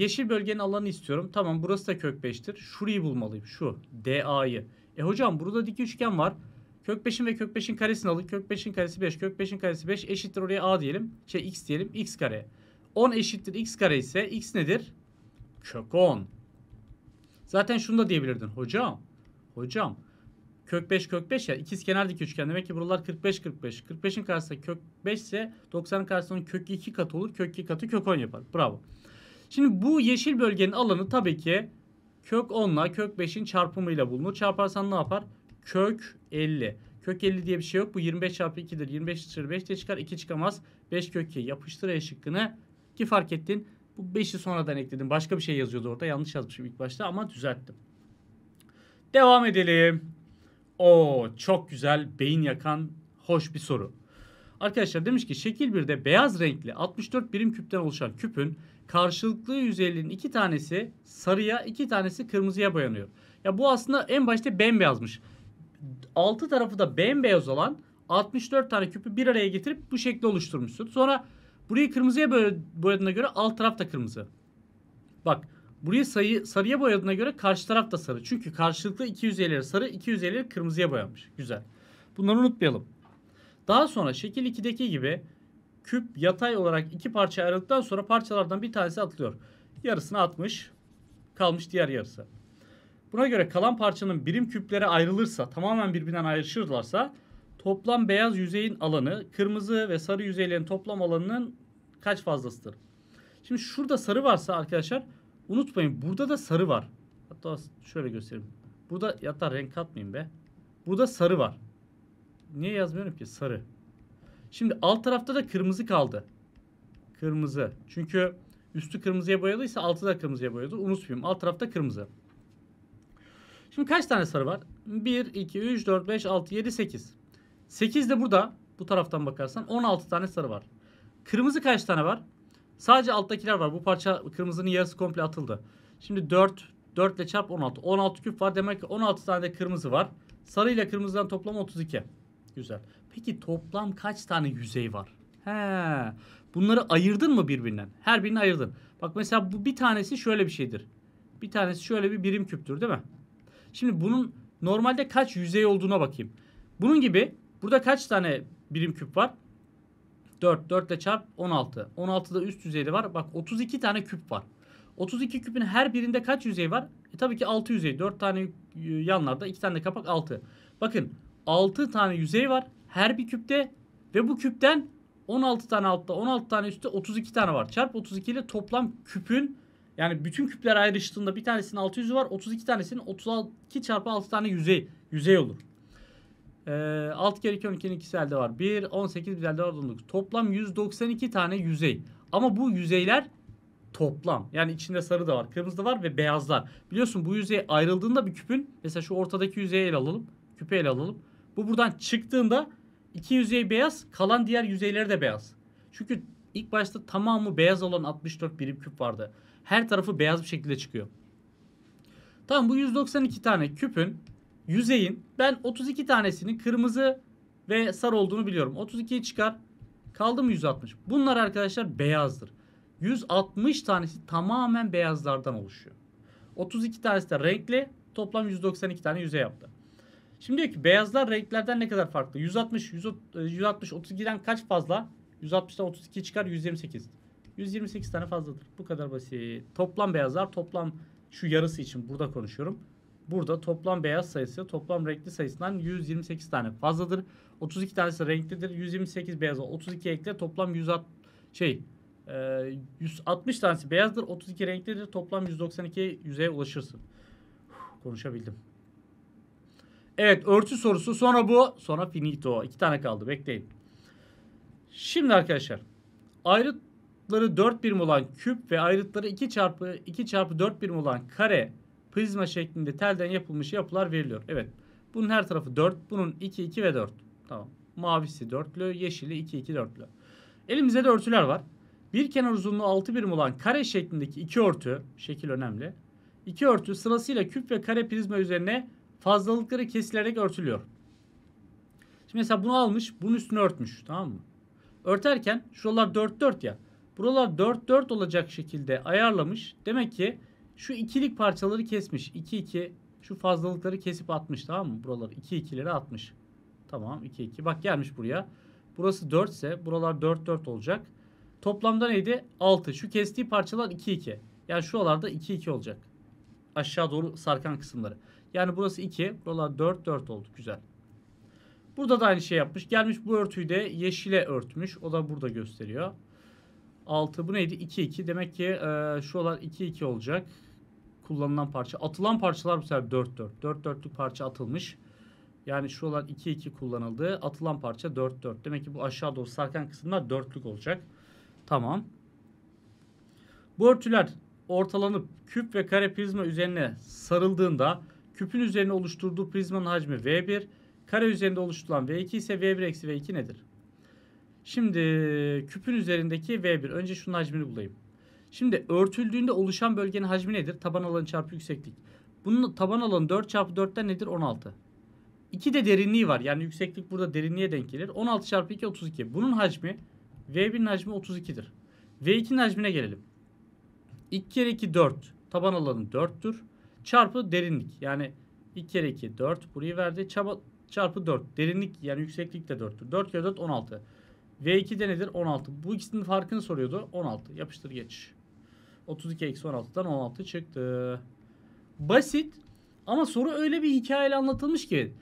yeşil bölgenin alanı istiyorum. Tamam burası da kök 5'tir. Şurayı bulmalıyım. Şu DA'yı. E hocam burada dik üçgen var. Kök 5'in ve kök 5'in karesini alın. Kök 5'in karesi 5. Kök 5'in karesi 5 eşittir oraya a diyelim. Şey x diyelim. x kare. 10 eşittir x kare ise x nedir? Kök 10. Zaten şunu da diyebilirdin. Hocam. Hocam. Kök 5 kök 5 ya. İkiz kenar dik üçgen. Demek ki buralar 45 45. 45'in karşısında kök 5 ise 90'ın karşısında kök 2 katı olur. Kök 2 katı kök 10 yapar. Bravo. Şimdi bu yeşil bölgenin alanı tabii ki kök 10'la kök 5'in çarpımıyla bulunur. Çarparsan ne yapar? kök 50. Kök 50 diye bir şey yok. Bu 25 çarpı 2'dir. 25 çarpı 5 de çıkar. 2 çıkamaz. 5 kök 2. Yapıştır E şıkkını. Ki fark ettin. Bu 5'i sonradan ekledim. Başka bir şey yazıyordu orada. Yanlış yazmışım ilk başta ama düzelttim. Devam edelim. O çok güzel beyin yakan hoş bir soru. Arkadaşlar demiş ki şekil 1'de beyaz renkli 64 birim küpten oluşan küpün karşılıklı yüzeylerin iki tanesi sarıya iki tanesi kırmızıya boyanıyor. Ya bu aslında en başta bembeyazmış altı tarafı da bembeyaz olan 64 tane küpü bir araya getirip bu şekli oluşturmuşsun. Sonra burayı kırmızıya boyadığına göre alt taraf da kırmızı. Bak burayı sayı, sarıya boyadığına göre karşı taraf da sarı. Çünkü karşılıklı 250 sarı 250 kırmızıya boyanmış. Güzel. Bunları unutmayalım. Daha sonra şekil 2'deki gibi küp yatay olarak iki parça ayrıldıktan sonra parçalardan bir tanesi atılıyor. Yarısını atmış kalmış diğer yarısı. Buna göre kalan parçanın birim küplere ayrılırsa, tamamen birbirinden ayrışırlarsa toplam beyaz yüzeyin alanı, kırmızı ve sarı yüzeylerin toplam alanının kaç fazlasıdır? Şimdi şurada sarı varsa arkadaşlar unutmayın burada da sarı var. Hatta şöyle göstereyim. Burada yatar renk katmayayım be. Burada sarı var. Niye yazmıyorum ki? Sarı. Şimdi alt tarafta da kırmızı kaldı. Kırmızı. Çünkü üstü kırmızıya boyalıysa altı da kırmızıya boyadı. Unutmayayım. Alt tarafta kırmızı. Şimdi kaç tane sarı var? 1, 2, 3, 4, 5, 6, 7, 8. 8 de burada. Bu taraftan bakarsan 16 tane sarı var. Kırmızı kaç tane var? Sadece alttakiler var. Bu parça kırmızının yarısı komple atıldı. Şimdi 4, 4 ile çarp 16. 16 küp var. Demek ki 16 tane de kırmızı var. Sarı ile kırmızıdan toplam 32. Güzel. Peki toplam kaç tane yüzey var? He. Bunları ayırdın mı birbirinden? Her birini ayırdın. Bak mesela bu bir tanesi şöyle bir şeydir. Bir tanesi şöyle bir birim küptür değil mi? Şimdi bunun normalde kaç yüzey olduğuna bakayım. Bunun gibi burada kaç tane birim küp var? 4. 4 ile çarp 16. 16'da üst yüzeyde var. Bak 32 tane küp var. 32 küpün her birinde kaç yüzey var? E tabii ki 6 yüzey. 4 tane e, yanlarda 2 tane de kapak 6. Bakın 6 tane yüzey var her bir küpte ve bu küpten 16 tane altta 16 tane üstte 32 tane var. Çarp 32 ile toplam küpün yani bütün küpler ayrıştığında bir tanesinin 600'ü var. 32 tanesinin 32 çarpı 6 tane yüzey yüzey olur. Ee, 6 kere 2 12'nin ikisi elde var. 1, 18 bir elde var 19. Toplam 192 tane yüzey. Ama bu yüzeyler toplam. Yani içinde sarı da var, kırmızı da var ve beyazlar. Biliyorsun bu yüzey ayrıldığında bir küpün mesela şu ortadaki yüzeyi ele alalım. Küpe ele alalım. Bu buradan çıktığında iki yüzey beyaz, kalan diğer yüzeyleri de beyaz. Çünkü ilk başta tamamı beyaz olan 64 birim küp vardı her tarafı beyaz bir şekilde çıkıyor. Tamam bu 192 tane küpün yüzeyin ben 32 tanesinin kırmızı ve sarı olduğunu biliyorum. 32'yi çıkar. Kaldı mı 160? Bunlar arkadaşlar beyazdır. 160 tanesi tamamen beyazlardan oluşuyor. 32 tanesi de renkli. Toplam 192 tane yüzey yaptı. Şimdi diyor ki beyazlar renklerden ne kadar farklı? 160, 160 32'den kaç fazla? 160'dan 32 çıkar 128. 128 tane fazladır. Bu kadar basit. Toplam beyazlar toplam şu yarısı için burada konuşuyorum. Burada toplam beyaz sayısı toplam renkli sayısından 128 tane fazladır. 32 tanesi renklidir. 128 beyaza 32 ekle toplam 100 şey 160 e, tanesi beyazdır. 32 renklidir. Toplam 192 yüzeye ulaşırsın. konuşabildim. Evet örtü sorusu sonra bu sonra finito. İki tane kaldı bekleyin. Şimdi arkadaşlar ayrı Ayrıtları 4 birim olan küp ve ayrıtları 2 çarpı 2 çarpı 4 birim olan kare prizma şeklinde telden yapılmış yapılar veriliyor. Evet. Bunun her tarafı 4. Bunun 2, 2 ve 4. Tamam. Mavisi dörtlü, yeşili 2, 2 dörtlü. Elimizde de örtüler var. Bir kenar uzunluğu 6 birim olan kare şeklindeki iki örtü, şekil önemli. İki örtü sırasıyla küp ve kare prizma üzerine fazlalıkları kesilerek örtülüyor. Şimdi mesela bunu almış, bunun üstünü örtmüş. Tamam mı? Örterken şuralar 4 4 ya. Buralar 4-4 olacak şekilde ayarlamış. Demek ki şu ikilik parçaları kesmiş. 2-2 şu fazlalıkları kesip atmış tamam mı? Buraları 2-2'lere atmış. Tamam 2-2. Bak gelmiş buraya. Burası 4 ise buralar 4-4 olacak. Toplamda neydi? 6. Şu kestiği parçalar 2-2. Yani şuralarda 2-2 olacak. Aşağı doğru sarkan kısımları. Yani burası 2. Buralar 4-4 oldu. Güzel. Burada da aynı şey yapmış. Gelmiş bu örtüyü de yeşile örtmüş. O da burada gösteriyor. 6 bu neydi? 2 2. Demek ki e, şuralar 2 2 olacak. Kullanılan parça. Atılan parçalar bu sefer 4 4. 4 4'lük parça atılmış. Yani şuralar 2 2 kullanıldı. Atılan parça 4 4. Demek ki bu aşağı doğru sarkan kısımlar 4'lük olacak. Tamam. Bu örtüler ortalanıp küp ve kare prizma üzerine sarıldığında küpün üzerine oluşturduğu prizmanın hacmi V1, kare üzerinde oluşturulan V2 ise V1 eksi V2 nedir? Şimdi küpün üzerindeki V1. Önce şunun hacmini bulayım. Şimdi örtüldüğünde oluşan bölgenin hacmi nedir? Taban alanı çarpı yükseklik. Bunun taban alanı 4 çarpı 4'ten nedir? 16. 2 de derinliği var. Yani yükseklik burada derinliğe denk gelir. 16 çarpı 2 32. Bunun hacmi V1'in hacmi 32'dir. V2'nin hacmine gelelim. 2 kere 2 4. Taban alanı 4'tür. Çarpı derinlik. Yani 2 kere 2 4. Burayı verdi. Çaba, çarpı 4. Derinlik yani yükseklik de 4'tür. 4 kere 4 16. V2 de nedir? 16. Bu ikisinin farkını soruyordu. 16. Yapıştır geç. 32 eksi 16'dan 16 çıktı. Basit ama soru öyle bir hikayeyle anlatılmış ki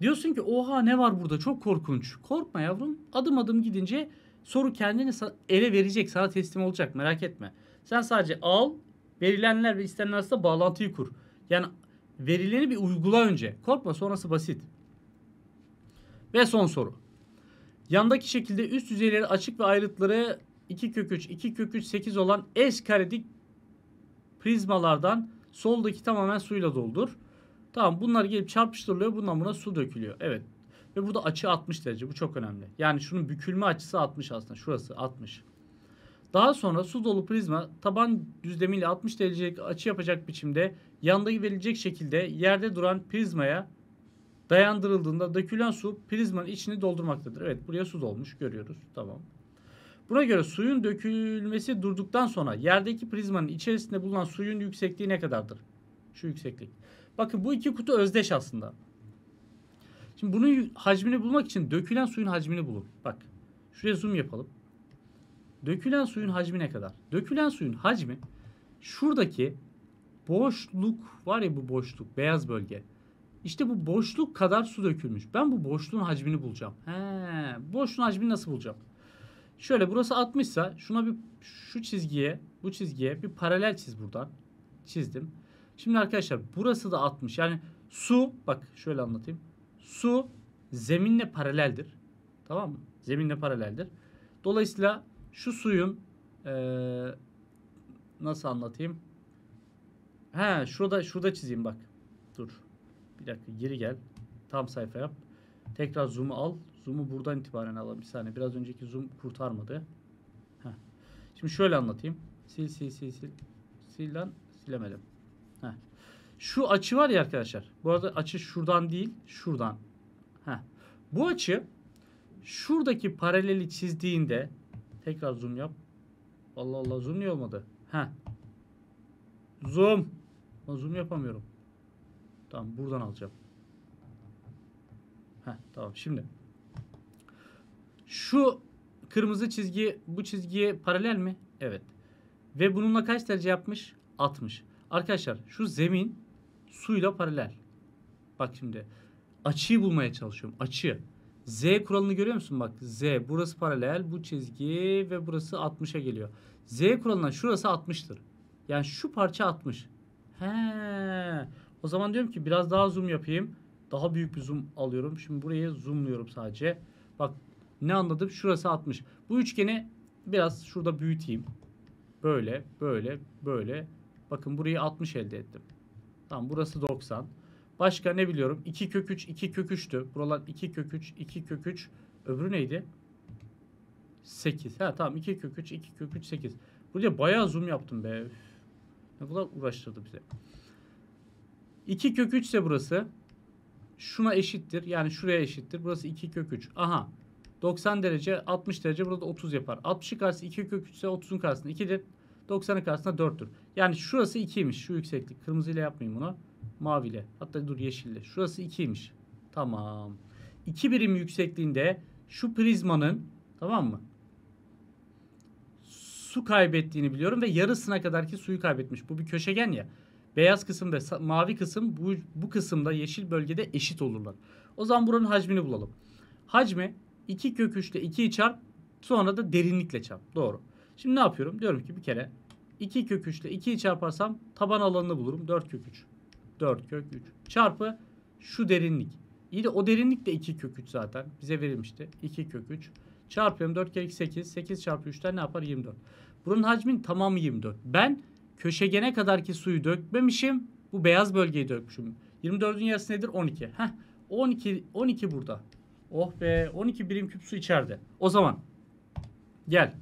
diyorsun ki oha ne var burada çok korkunç. Korkma yavrum adım adım gidince soru kendini ele verecek sana teslim olacak merak etme. Sen sadece al verilenler ve istenenler arasında bağlantıyı kur. Yani verileni bir uygula önce. Korkma sonrası basit. Ve son soru. Yandaki şekilde üst yüzeyleri açık ve ayrıtları 2 kök 3, 2 kök 3, 8 olan eş karedik prizmalardan soldaki tamamen suyla doldur. Tamam bunlar gelip çarpıştırılıyor. Bundan buna su dökülüyor. Evet. Ve burada açı 60 derece. Bu çok önemli. Yani şunun bükülme açısı 60 aslında. Şurası 60. Daha sonra su dolu prizma taban düzlemiyle 60 derecelik açı yapacak biçimde yandaki verilecek şekilde yerde duran prizmaya dayandırıldığında dökülen su prizmanın içini doldurmaktadır. Evet buraya su dolmuş görüyoruz. Tamam. Buna göre suyun dökülmesi durduktan sonra yerdeki prizmanın içerisinde bulunan suyun yüksekliği ne kadardır? Şu yükseklik. Bakın bu iki kutu özdeş aslında. Şimdi bunun hacmini bulmak için dökülen suyun hacmini bulun. Bak şuraya zoom yapalım. Dökülen suyun hacmi ne kadar? Dökülen suyun hacmi şuradaki boşluk var ya bu boşluk beyaz bölge. İşte bu boşluk kadar su dökülmüş. Ben bu boşluğun hacmini bulacağım. He, boşluğun hacmini nasıl bulacağım? Şöyle burası 60 ise şuna bir şu çizgiye, bu çizgiye bir paralel çiz buradan. Çizdim. Şimdi arkadaşlar burası da 60. Yani su bak şöyle anlatayım. Su zeminle paraleldir. Tamam mı? Zeminle paraleldir. Dolayısıyla şu suyun ee, nasıl anlatayım? He şurada şurada çizeyim bak. Bir dakika geri gel. Tam sayfa yap. Tekrar zoom'u al. Zoom'u buradan itibaren alalım. Bir saniye. Biraz önceki zoom kurtarmadı. Heh. Şimdi şöyle anlatayım. Sil sil sil sil. Sil lan. Silemedim. Heh. Şu açı var ya arkadaşlar. Bu arada açı şuradan değil. Şuradan. Heh. Bu açı şuradaki paraleli çizdiğinde tekrar zoom yap. Allah Allah zoom niye olmadı? Heh. Zoom. Ben zoom yapamıyorum. Tamam buradan alacağım. Heh, tamam şimdi. Şu kırmızı çizgi bu çizgiye paralel mi? Evet. Ve bununla kaç derece yapmış? 60. Arkadaşlar şu zemin suyla paralel. Bak şimdi açıyı bulmaya çalışıyorum. Açı. Z kuralını görüyor musun? Bak Z burası paralel bu çizgi ve burası 60'a geliyor. Z kuralına şurası 60'tır. Yani şu parça 60. He. O zaman diyorum ki biraz daha zoom yapayım. Daha büyük bir zoom alıyorum. Şimdi buraya zoomluyorum sadece. Bak ne anladım? Şurası 60. Bu üçgeni biraz şurada büyüteyim. Böyle, böyle, böyle. Bakın burayı 60 elde ettim. Tamam burası 90. Başka ne biliyorum? 2 kök 3, 2 kök 3'tü. Buralar 2 kök 3, 2 kök 3. Öbürü neydi? 8. Ha tamam 2 kök 3, 2 kök 3, 8. Burada bayağı zoom yaptım be. Ne kadar uğraştırdı bize. 2 kök 3 ise burası şuna eşittir. Yani şuraya eşittir. Burası 2 kök 3. Aha. 90 derece 60 derece burada 30 yapar. 60'ın karşısı 2 kök 3 ise 30'un karşısında 2'dir. 90'ın karşısında 4'tür. Yani şurası 2'ymiş şu yükseklik. Kırmızıyla yapmayayım bunu. Maviyle. Hatta dur yeşille. Şurası 2'ymiş. Tamam. 2 birim yüksekliğinde şu prizmanın tamam mı? Su kaybettiğini biliyorum ve yarısına kadar ki suyu kaybetmiş. Bu bir köşegen ya. Beyaz kısım ve mavi kısım bu, bu kısımda yeşil bölgede eşit olurlar. O zaman buranın hacmini bulalım. Hacmi 2 kök 3 ile 2'yi çarp sonra da derinlikle çarp. Doğru. Şimdi ne yapıyorum? Diyorum ki bir kere 2 kök 3 ile 2'yi çarparsam taban alanını bulurum. 4 kök 3. 4 kök 3 çarpı şu derinlik. İyi de o derinlik de 2 kök 3 zaten. Bize verilmişti. 2 kök 3 çarpıyorum. 4 kere 2 8. 8 çarpı 3'ten ne yapar? 24. Bunun hacmin tamamı 24. Ben köşegene kadar ki suyu dökmemişim. Bu beyaz bölgeyi dökmüşüm. 24'ün yarısı nedir? 12. Heh. 12 12 burada. Oh be 12 birim küp su içeride. O zaman gel.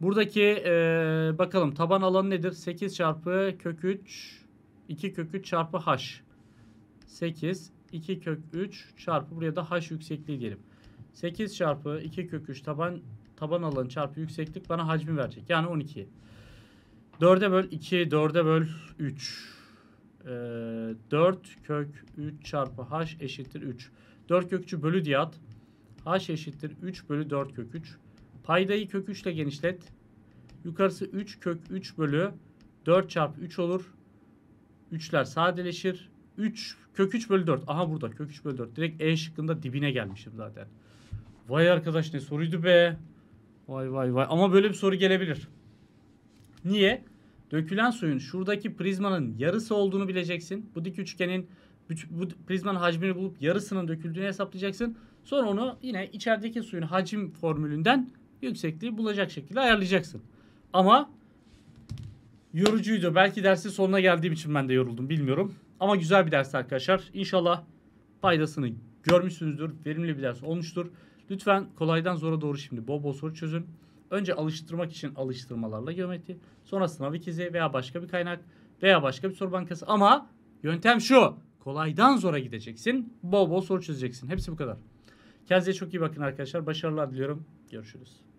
Buradaki ee, bakalım taban alanı nedir? 8 çarpı kök 3 2 kök 3 çarpı h. 8 2 kök 3 çarpı buraya da h yüksekliği diyelim. 8 çarpı 2 kök 3 taban taban alanı çarpı yükseklik bana hacmi verecek. Yani 12. 4'e böl 2, 4'e böl 3. Ee, 4 kök 3 çarpı h eşittir 3. 4 kök 3'ü bölü diye at. h eşittir 3 bölü 4 kök 3. Paydayı kök 3 ile genişlet. Yukarısı 3 kök 3 bölü 4 çarpı 3 olur. 3'ler sadeleşir. 3 kök 3 bölü 4. Aha burada kök 3 bölü 4. Direkt E şıkkında dibine gelmişim zaten. Vay arkadaş ne soruydu be. Vay vay vay. Ama böyle bir soru gelebilir. Niye? Dökülen suyun şuradaki prizmanın yarısı olduğunu bileceksin. Bu dik üçgenin bu prizmanın hacmini bulup yarısının döküldüğünü hesaplayacaksın. Sonra onu yine içerideki suyun hacim formülünden yüksekliği bulacak şekilde ayarlayacaksın. Ama yorucuydu. Belki dersin sonuna geldiğim için ben de yoruldum bilmiyorum. Ama güzel bir ders arkadaşlar. İnşallah faydasını görmüşsünüzdür. Verimli bir ders olmuştur. Lütfen kolaydan zora doğru şimdi bol bol soru çözün. Önce alıştırmak için alıştırmalarla geometri. Sonra sınav ikizi veya başka bir kaynak veya başka bir soru bankası. Ama yöntem şu. Kolaydan zora gideceksin. Bol bol soru çözeceksin. Hepsi bu kadar. Kendinize çok iyi bakın arkadaşlar. Başarılar diliyorum. Görüşürüz.